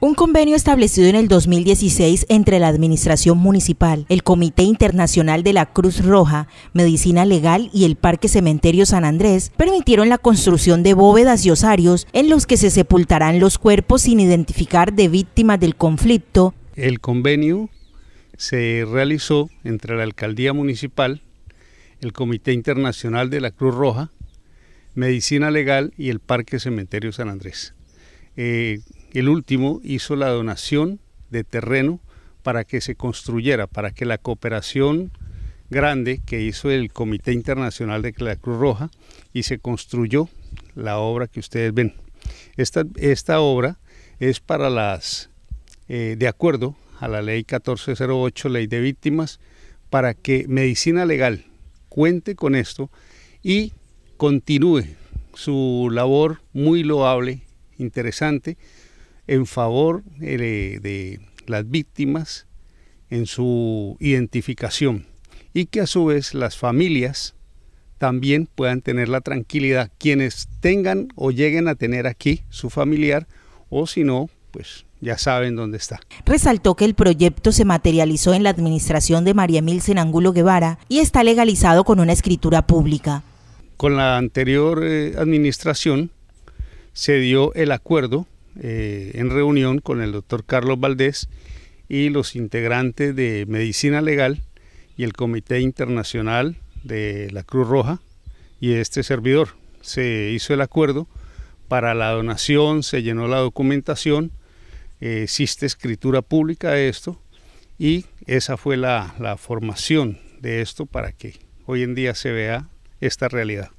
Un convenio establecido en el 2016 entre la Administración Municipal, el Comité Internacional de la Cruz Roja, Medicina Legal y el Parque Cementerio San Andrés permitieron la construcción de bóvedas y osarios en los que se sepultarán los cuerpos sin identificar de víctimas del conflicto. El convenio se realizó entre la Alcaldía Municipal, el Comité Internacional de la Cruz Roja, Medicina Legal y el Parque Cementerio San Andrés. Eh, el último hizo la donación de terreno para que se construyera, para que la cooperación grande que hizo el Comité Internacional de la Cruz Roja y se construyó la obra que ustedes ven. Esta, esta obra es para las, eh, de acuerdo a la ley 1408, ley de víctimas, para que medicina legal cuente con esto y continúe su labor muy loable, interesante, en favor eh, de, las víctimas en su identificación y que a su vez las familias también puedan tener la tranquilidad quienes tengan o lleguen a tener aquí su familiar o si no, pues ya saben dónde está. Resaltó que el proyecto se materializó en la administración de María Milsen Angulo Guevara y está legalizado con una escritura pública. Con la anterior eh, administración se dio el acuerdo eh, en reunión con el doctor Carlos Valdés y los integrantes de Medicina Legal y el Comité Internacional de la Cruz Roja y este servidor. Se hizo el acuerdo para la donación, se llenó la documentación, eh, existe escritura pública de esto y esa fue la formación de esto para que hoy en día se vea esta realidad.